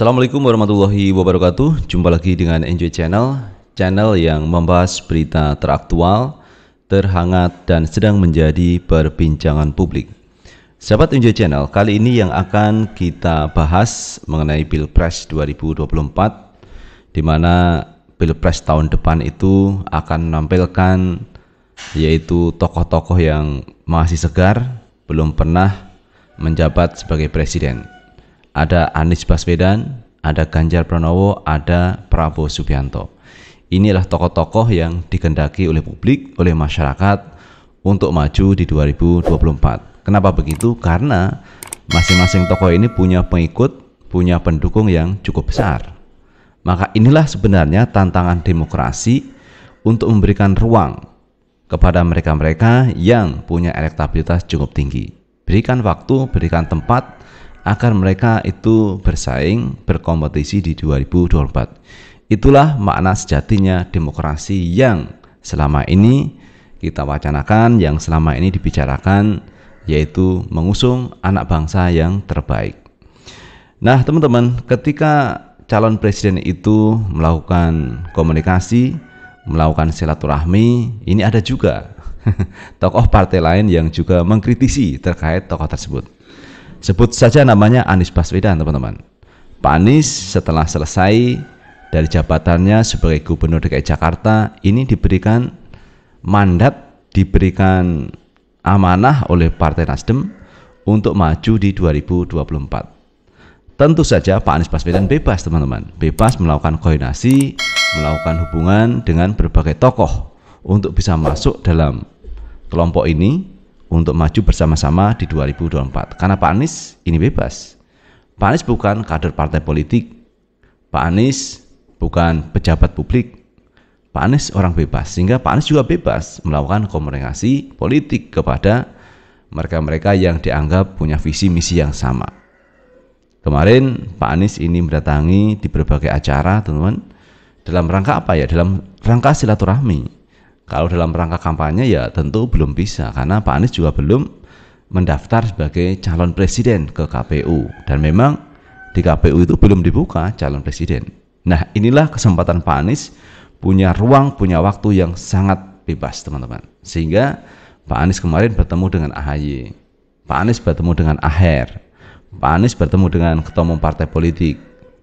Assalamualaikum warahmatullahi wabarakatuh. Jumpa lagi dengan Enjoy Channel, channel yang membahas berita teraktual, terhangat dan sedang menjadi perbincangan publik. Sahabat Enjoy Channel, kali ini yang akan kita bahas mengenai Pilpres 2024 di mana Pilpres tahun depan itu akan menampilkan yaitu tokoh-tokoh yang masih segar, belum pernah menjabat sebagai presiden ada Anies Baswedan, ada Ganjar Pranowo, ada Prabowo Subianto. Inilah tokoh-tokoh yang dikendaki oleh publik, oleh masyarakat untuk maju di 2024. Kenapa begitu? Karena masing-masing tokoh ini punya pengikut, punya pendukung yang cukup besar. Maka inilah sebenarnya tantangan demokrasi untuk memberikan ruang kepada mereka-mereka yang punya elektabilitas cukup tinggi. Berikan waktu, berikan tempat, agar mereka itu bersaing berkompetisi di 2024. Itulah makna sejatinya demokrasi yang selama ini kita wacanakan, yang selama ini dibicarakan, yaitu mengusung anak bangsa yang terbaik. Nah, teman-teman, ketika calon presiden itu melakukan komunikasi, melakukan silaturahmi, ini ada juga tokoh partai lain yang juga mengkritisi terkait tokoh tersebut. Sebut saja namanya Anies Baswedan, teman-teman. Pak Anies setelah selesai dari jabatannya sebagai Gubernur DKI Jakarta ini diberikan mandat, diberikan amanah oleh Partai Nasdem untuk maju di 2024. Tentu saja Pak Anies Baswedan bebas, teman-teman. Bebas melakukan koordinasi, melakukan hubungan dengan berbagai tokoh untuk bisa masuk dalam kelompok ini untuk maju bersama-sama di 2024. Karena Pak Anies ini bebas. Pak Anies bukan kader partai politik. Pak Anies bukan pejabat publik. Pak Anies orang bebas, sehingga Pak Anies juga bebas melakukan komunikasi politik kepada mereka-mereka yang dianggap punya visi misi yang sama. Kemarin Pak Anies ini mendatangi di berbagai acara, teman-teman. Dalam rangka apa ya? Dalam rangka silaturahmi kalau dalam rangka kampanye ya tentu belum bisa karena Pak Anies juga belum mendaftar sebagai calon presiden ke KPU dan memang di KPU itu belum dibuka calon presiden. Nah, inilah kesempatan Pak Anies punya ruang, punya waktu yang sangat bebas, teman-teman. Sehingga Pak Anies kemarin bertemu dengan AHY, Pak Anies bertemu dengan Aher, Pak Anies bertemu dengan ketua umum partai politik,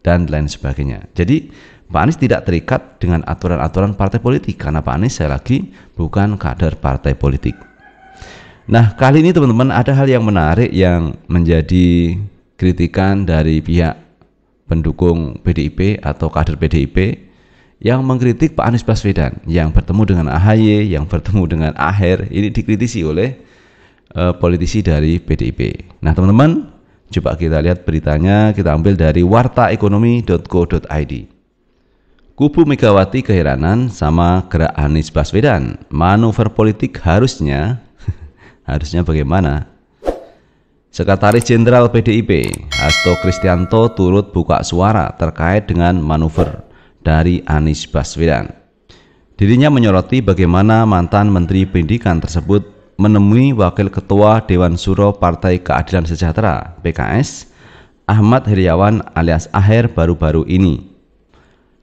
dan lain sebagainya. Jadi Pak Anies tidak terikat dengan aturan-aturan partai politik karena Pak Anies saya lagi bukan kader partai politik. Nah, kali ini teman-teman ada hal yang menarik yang menjadi kritikan dari pihak pendukung PDIP atau kader PDIP yang mengkritik Pak Anies Baswedan yang bertemu dengan AHY, yang bertemu dengan Aher ini dikritisi oleh uh, politisi dari PDIP. Nah, teman-teman, Coba kita lihat beritanya, kita ambil dari wartaekonomi.co.id. Kubu Megawati keheranan sama gerak Anies Baswedan. Manuver politik harusnya, harusnya bagaimana? Sekretaris Jenderal PDIP, Hasto Kristianto turut buka suara terkait dengan manuver dari Anies Baswedan. Dirinya menyoroti bagaimana mantan Menteri Pendidikan tersebut menemui Wakil Ketua Dewan Suro Partai Keadilan Sejahtera PKS Ahmad Heriawan alias Aher baru-baru ini.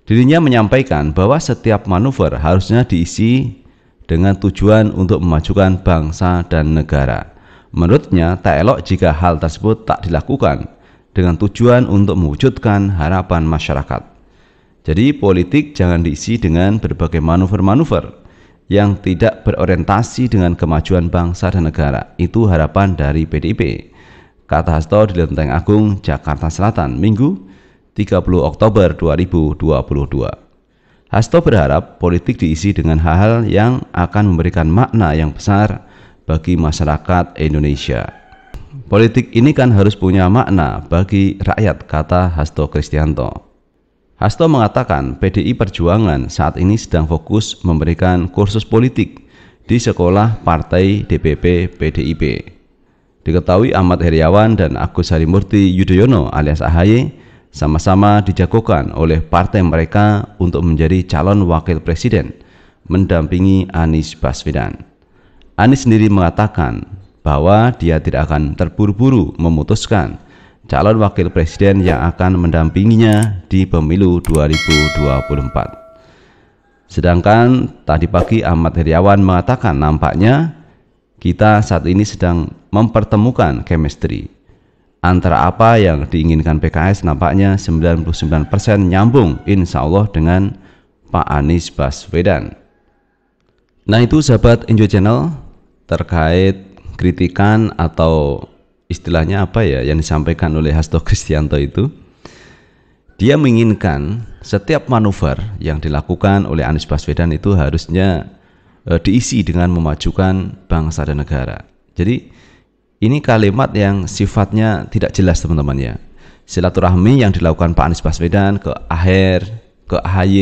Dirinya menyampaikan bahwa setiap manuver harusnya diisi dengan tujuan untuk memajukan bangsa dan negara. Menurutnya tak elok jika hal tersebut tak dilakukan dengan tujuan untuk mewujudkan harapan masyarakat. Jadi politik jangan diisi dengan berbagai manuver-manuver yang tidak berorientasi dengan kemajuan bangsa dan negara. Itu harapan dari PDIP. Kata Hasto di Lenteng Agung, Jakarta Selatan, Minggu 30 Oktober 2022. Hasto berharap politik diisi dengan hal-hal yang akan memberikan makna yang besar bagi masyarakat Indonesia. Politik ini kan harus punya makna bagi rakyat, kata Hasto Kristianto. Hasto mengatakan PDI Perjuangan saat ini sedang fokus memberikan kursus politik di sekolah Partai DPP PDIP. Diketahui Ahmad Heriawan dan Agus Harimurti Yudhoyono alias AHY sama-sama dijagokan oleh partai mereka untuk menjadi calon wakil presiden mendampingi Anies Baswedan. Anies sendiri mengatakan bahwa dia tidak akan terburu-buru memutuskan calon wakil presiden yang akan mendampinginya di pemilu 2024. Sedangkan tadi pagi Ahmad Heriawan mengatakan nampaknya kita saat ini sedang mempertemukan chemistry antara apa yang diinginkan PKS nampaknya 99% nyambung insya Allah dengan Pak Anies Baswedan. Nah itu sahabat Enjoy Channel terkait kritikan atau istilahnya apa ya yang disampaikan oleh Hasto Kristianto itu dia menginginkan setiap manuver yang dilakukan oleh Anies Baswedan itu harusnya e, diisi dengan memajukan bangsa dan negara. Jadi ini kalimat yang sifatnya tidak jelas teman-teman ya. Silaturahmi yang dilakukan Pak Anies Baswedan ke akhir ke AHY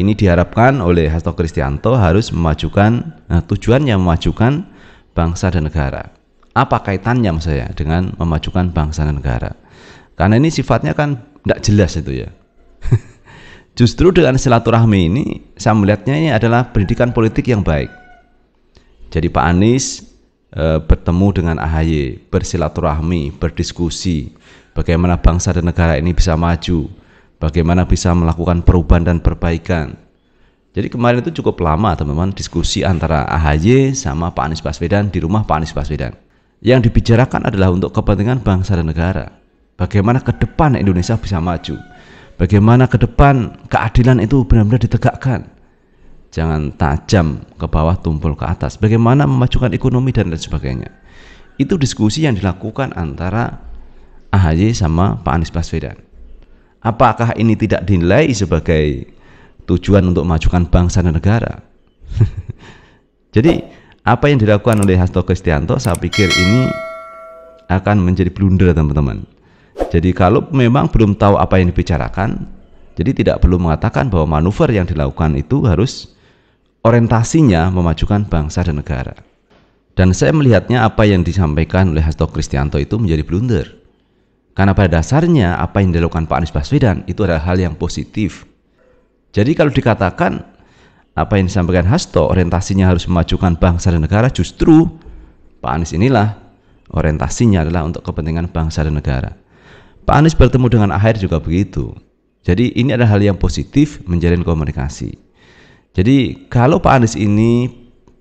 ini diharapkan oleh Hasto Kristianto harus memajukan nah, tujuannya memajukan bangsa dan negara. Apa kaitannya saya dengan memajukan bangsa dan negara? Karena ini sifatnya kan tidak jelas itu ya. Justru dengan silaturahmi ini saya melihatnya ini adalah pendidikan politik yang baik. Jadi Pak Anies e, bertemu dengan AHY, bersilaturahmi, berdiskusi bagaimana bangsa dan negara ini bisa maju, bagaimana bisa melakukan perubahan dan perbaikan. Jadi kemarin itu cukup lama teman-teman diskusi antara AHY sama Pak Anies Baswedan di rumah Pak Anies Baswedan. Yang dibicarakan adalah untuk kepentingan bangsa dan negara. Bagaimana ke depan Indonesia bisa maju? Bagaimana ke depan keadilan itu benar-benar ditegakkan? Jangan tajam ke bawah tumpul ke atas. Bagaimana memajukan ekonomi dan lain sebagainya. Itu diskusi yang dilakukan antara AHY sama Pak Anies Baswedan. Apakah ini tidak dinilai sebagai tujuan untuk memajukan bangsa dan negara? Jadi apa yang dilakukan oleh Hasto Kristianto saya pikir ini akan menjadi blunder teman-teman. Jadi kalau memang belum tahu apa yang dibicarakan, jadi tidak perlu mengatakan bahwa manuver yang dilakukan itu harus orientasinya memajukan bangsa dan negara. Dan saya melihatnya apa yang disampaikan oleh Hasto Kristianto itu menjadi blunder. Karena pada dasarnya apa yang dilakukan Pak Anies Baswedan itu adalah hal yang positif. Jadi kalau dikatakan apa yang disampaikan Hasto orientasinya harus memajukan bangsa dan negara justru Pak Anies inilah orientasinya adalah untuk kepentingan bangsa dan negara. Pak Anies bertemu dengan AHR juga begitu. Jadi ini adalah hal yang positif menjalin komunikasi. Jadi kalau Pak Anies ini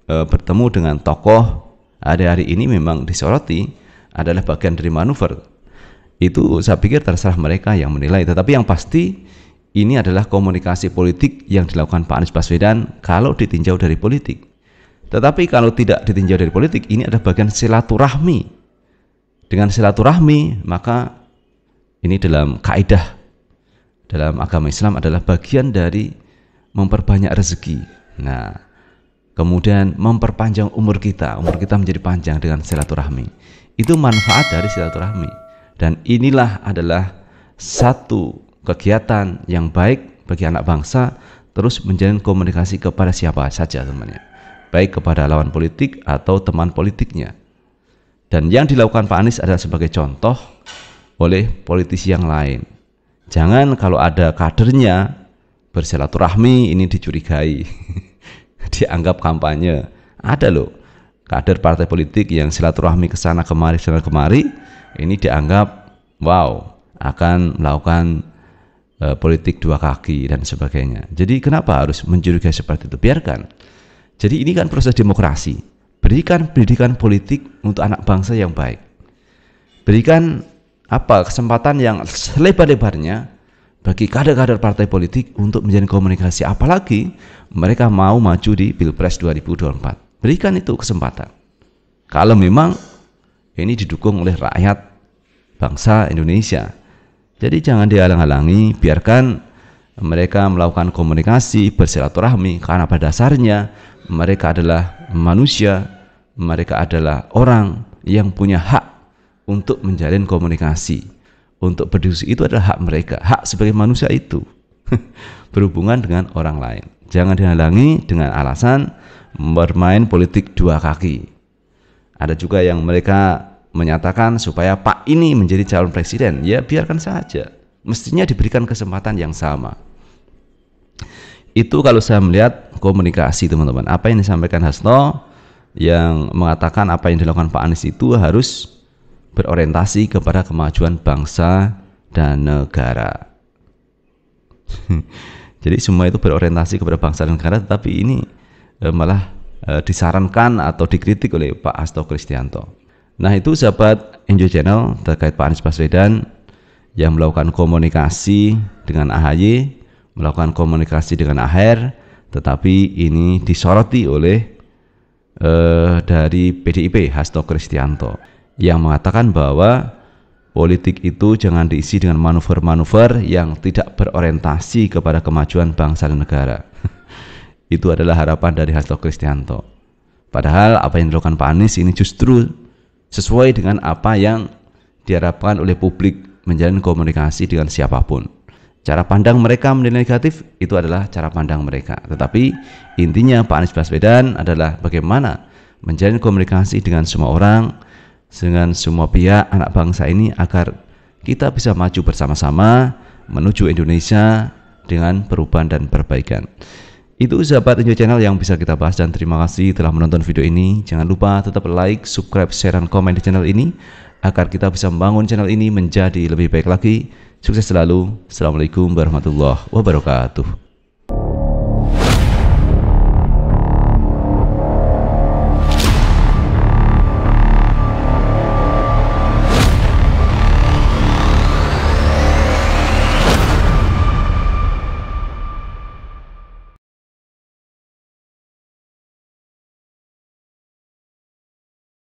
e, bertemu dengan tokoh ada hari ini memang disoroti adalah bagian dari manuver. Itu saya pikir terserah mereka yang menilai. Tetapi yang pasti ini adalah komunikasi politik yang dilakukan Pak Anies Baswedan kalau ditinjau dari politik. Tetapi kalau tidak ditinjau dari politik, ini adalah bagian silaturahmi. Dengan silaturahmi, maka ini dalam kaidah dalam agama Islam adalah bagian dari memperbanyak rezeki. Nah, kemudian memperpanjang umur kita, umur kita menjadi panjang dengan silaturahmi. Itu manfaat dari silaturahmi. Dan inilah adalah satu kegiatan yang baik bagi anak bangsa terus menjalin komunikasi kepada siapa saja temannya baik kepada lawan politik atau teman politiknya dan yang dilakukan Pak Anies adalah sebagai contoh oleh politisi yang lain jangan kalau ada kadernya bersilaturahmi ini dicurigai dianggap kampanye ada loh kader partai politik yang silaturahmi ke sana kemari sana kemari ini dianggap wow akan melakukan Eh, politik dua kaki dan sebagainya. Jadi kenapa harus mencurigai seperti itu? Biarkan. Jadi ini kan proses demokrasi. Berikan pendidikan politik untuk anak bangsa yang baik. Berikan apa kesempatan yang selebar-lebarnya bagi kader-kader partai politik untuk menjadi komunikasi apalagi mereka mau maju di Pilpres 2024. Berikan itu kesempatan. Kalau memang ini didukung oleh rakyat bangsa Indonesia jadi jangan dihalang-halangi, biarkan mereka melakukan komunikasi, bersilaturahmi karena pada dasarnya mereka adalah manusia, mereka adalah orang yang punya hak untuk menjalin komunikasi. Untuk berdiskusi itu adalah hak mereka, hak sebagai manusia itu berhubungan dengan orang lain. Jangan dihalangi dengan alasan bermain politik dua kaki. Ada juga yang mereka menyatakan supaya Pak ini menjadi calon presiden, ya biarkan saja. Mestinya diberikan kesempatan yang sama. Itu kalau saya melihat komunikasi teman-teman. Apa yang disampaikan Hasto yang mengatakan apa yang dilakukan Pak Anies itu harus berorientasi kepada kemajuan bangsa dan negara. Jadi semua itu berorientasi kepada bangsa dan negara, tetapi ini eh, malah eh, disarankan atau dikritik oleh Pak Hasto Kristianto. Nah itu sahabat Enjoy Channel terkait Pak Anies Baswedan yang melakukan komunikasi dengan AHY, melakukan komunikasi dengan AHR, tetapi ini disoroti oleh eh, dari PDIP Hasto Kristianto yang mengatakan bahwa politik itu jangan diisi dengan manuver-manuver yang tidak berorientasi kepada kemajuan bangsa dan negara. itu adalah harapan dari Hasto Kristianto. Padahal apa yang dilakukan Pak Anies ini justru sesuai dengan apa yang diharapkan oleh publik menjalin komunikasi dengan siapapun. Cara pandang mereka menilai negatif itu adalah cara pandang mereka. Tetapi intinya Pak Anies Baswedan adalah bagaimana menjalin komunikasi dengan semua orang, dengan semua pihak anak bangsa ini agar kita bisa maju bersama-sama menuju Indonesia dengan perubahan dan perbaikan. Itu sahabat Enjoy Channel yang bisa kita bahas dan terima kasih telah menonton video ini. Jangan lupa tetap like, subscribe, share, dan komen di channel ini agar kita bisa membangun channel ini menjadi lebih baik lagi. Sukses selalu. Assalamualaikum warahmatullahi wabarakatuh.